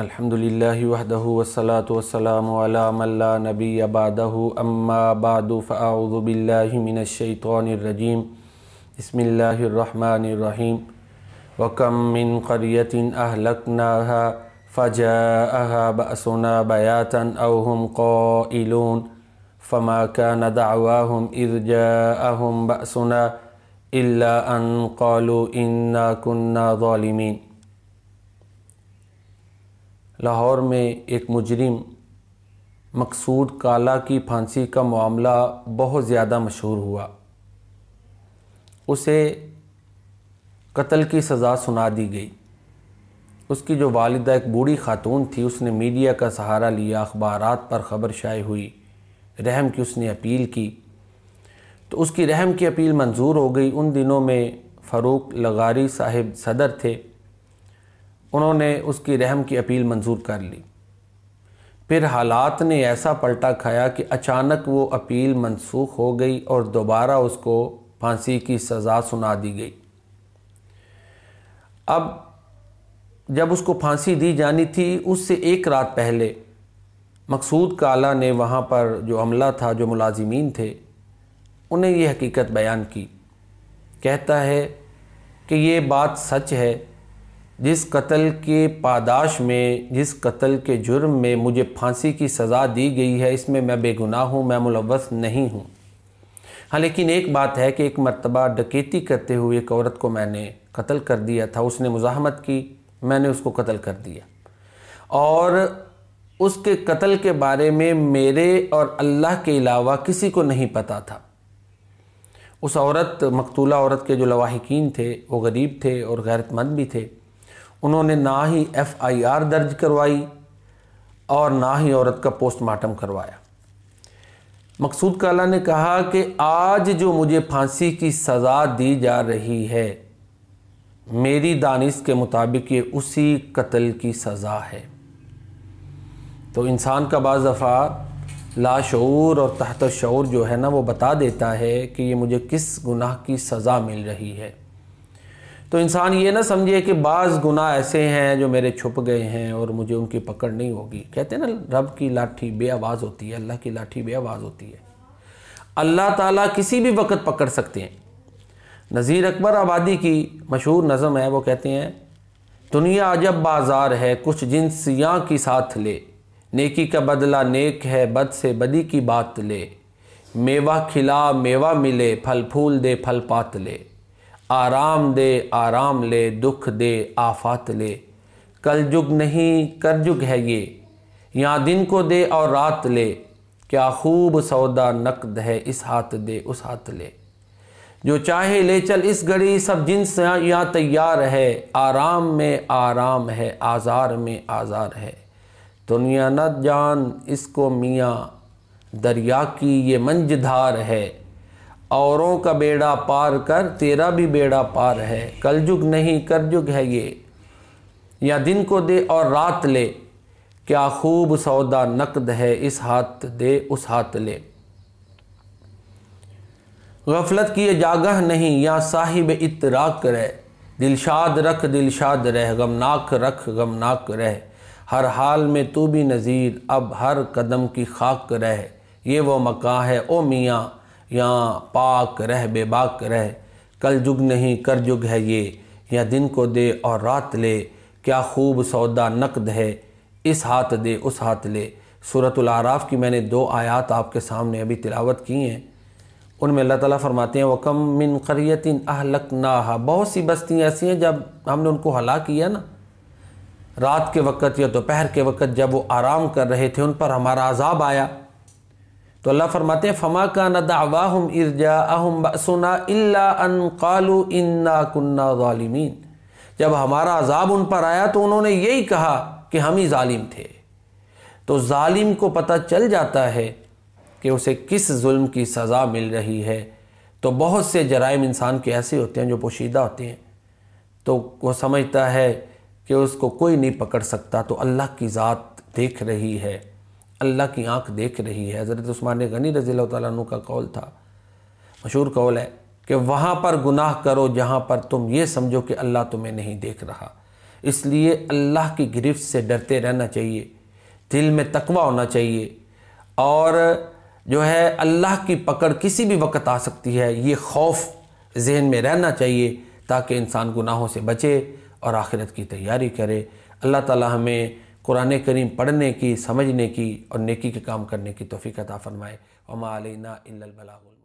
الحمد لله وحده والصلاة والسلام على من لا نبي بعده أما بعد فأعوذ بالله من الشيطان الرجيم بسم الله الرحمن الرحيم وكم من قرية أهلكناها فجاءها بأسنا بياتا أو هم قائلون فما كان دعواهم إذ جاءهم بأسنا إلا أن قالوا إنا كنا ظالمين लाहौर में एक मुजरिम मकसूद काला की फांसी का मामला बहुत ज़्यादा मशहूर हुआ उसे कत्ल की सज़ा सुना दी गई उसकी जो वालदा एक बूढ़ी खातून थी उसने मीडिया का सहारा लिया अखबार पर ख़बर शाये हुई रहम की उसने अपील की तो उसकी रहम की अपील मंजूर हो गई उन दिनों में फ़ारूक लगारी साहिब सदर थे उन्होंने उसकी रहम की अपील मंजूर कर ली फिर हालात ने ऐसा पलटा खाया कि अचानक वो अपील मनसूख हो गई और दोबारा उसको फांसी की सज़ा सुना दी गई अब जब उसको फांसी दी जानी थी उससे एक रात पहले मकसूद काला ने वहाँ पर जो अमला था जो मुलाजिमीन थे उन्हें ये हकीकत बयान की कहता है कि ये बात सच है जिस कत्ल के पादाश में जिस कत्ल के जुर्म में मुझे फांसी की सज़ा दी गई है इसमें मैं बेगुनाह हूँ मैं मुलवस नहीं हूँ हाँ लेकिन एक बात है कि एक मरतबा डकेती करते हुए एक औरत को मैंने कत्ल कर दिया था उसने मुजाहमत की मैंने उसको कत्ल कर दिया और उसके कत्ल के बारे में मेरे और अल्लाह के अलावा किसी को नहीं पता था उस औरत मकतूला औरत के जो लवाहिकीन थे वो गरीब थे और गैरतमंद भी थे उन्होंने ना ही एफआईआर दर्ज करवाई और ना ही औरत का पोस्टमार्टम करवाया मकसूद काला ने कहा कि आज जो मुझे फांसी की सज़ा दी जा रही है मेरी दानिश के मुताबिक ये उसी कत्ल की सज़ा है तो इंसान का बाज़ दफ़ा लाशूर और तहत शूर जो है ना वो बता देता है कि ये मुझे किस गुनाह की सज़ा मिल रही है तो इंसान ये ना समझे कि बाज़ गुनाह ऐसे हैं जो मेरे छुप गए हैं और मुझे उनकी पकड़ नहीं होगी कहते हैं ना रब की लाठी बे आवाज़ होती है अल्लाह की लाठी बे आवाज़ होती है अल्लाह ताला किसी भी वक्त पकड़ सकते हैं नज़ीर अकबर आबादी की मशहूर नज़म है वो कहते हैं दुनिया अजब बाजार है कुछ जिनसियाँ की साथ ले नेकी का बदला नेक है बद से बदी की बात ले मेवा खिला मेवा मिले फल फूल दे फल पात ले आराम दे आराम ले दुख दे आफात ले कल जुग नहीं कर जुग है ये यहाँ दिन को दे और रात ले क्या खूब सौदा नकद है इस हाथ दे उस हाथ ले जो चाहे ले चल इस घड़ी सब जिन्स यहाँ तैयार है आराम में आराम है आज़ार में आज़ार है दुनिया न जान इसको मियाँ दरिया की ये मंझधार है औरों का बेड़ा पार कर तेरा भी बेड़ा पार है कल युग नहीं कर युग है ये या दिन को दे और रात ले क्या खूब सौदा नकद है इस हाथ दे उस हाथ ले गफलत किए जागह नहीं या साहिब इतराक रह दिलशाद रख दिलशाद रह गमनाक रख गमनाक रह हर हाल में तू भी नज़ीर अब हर कदम की खाक रह ये वो मकां है ओ मियाँ यहाँ पाक रह बेबाक रह कल जुग नहीं कर जुग है ये या दिन को दे और रात ले क्या खूब सौदा नकद है इस हाथ दे उस हाथ ले सूरत आराफ की मैंने दो आयात आपके सामने अभी तिलावत की हैं उनमें अल्लाह ताला फरमाते हैं वकम मिन करियतिन अहलक ना बहुत सी बस्तियाँ ऐसी हैं जब हमने उनको हला किया ना रात के वक़्त या दोपहर के वक़्त जब वो आराम कर रहे थे उन पर हमारा अजाब आया तो अल्लाह फरमाते हैं फमा का न दावाहम इर्जा अहम बसना अन इन्ना कन्ना ालिमीन जब हमारा अजाब उन पर आया तो उन्होंने यही कहा कि हम ही ालिम थे तो ालिम को पता चल जाता है कि उसे किस जुल्म की सज़ा मिल रही है तो बहुत से जराइम इंसान के ऐसे होते हैं जो पोशीदा होते हैं तो वो समझता है कि उसको कोई नहीं पकड़ सकता तो अल्लाह की ज़ात देख रही है अल्लाह की आंख देख रही है हज़रत उस्मान गनी रज़ी तु का कौल था मशहूर कौल है कि वहाँ पर गुनाह करो जहाँ पर तुम ये समझो कि अल्लाह तुम्हें नहीं देख रहा इसलिए अल्लाह की गिरफ्त से डरते रहना चाहिए दिल में तकवा होना चाहिए और जो है अल्लाह की पकड़ किसी भी वक्त आ सकती है ये खौफ जहन में रहना चाहिए ताकि इंसान गुनाहों से बचे और आखिरत की तैयारी करे अल्लाह ताला हमें कुरान करीम पढ़ने की समझने की और नेकी के काम करने की तोफ़ी अता फ़रमाए अमा अलना बलागुल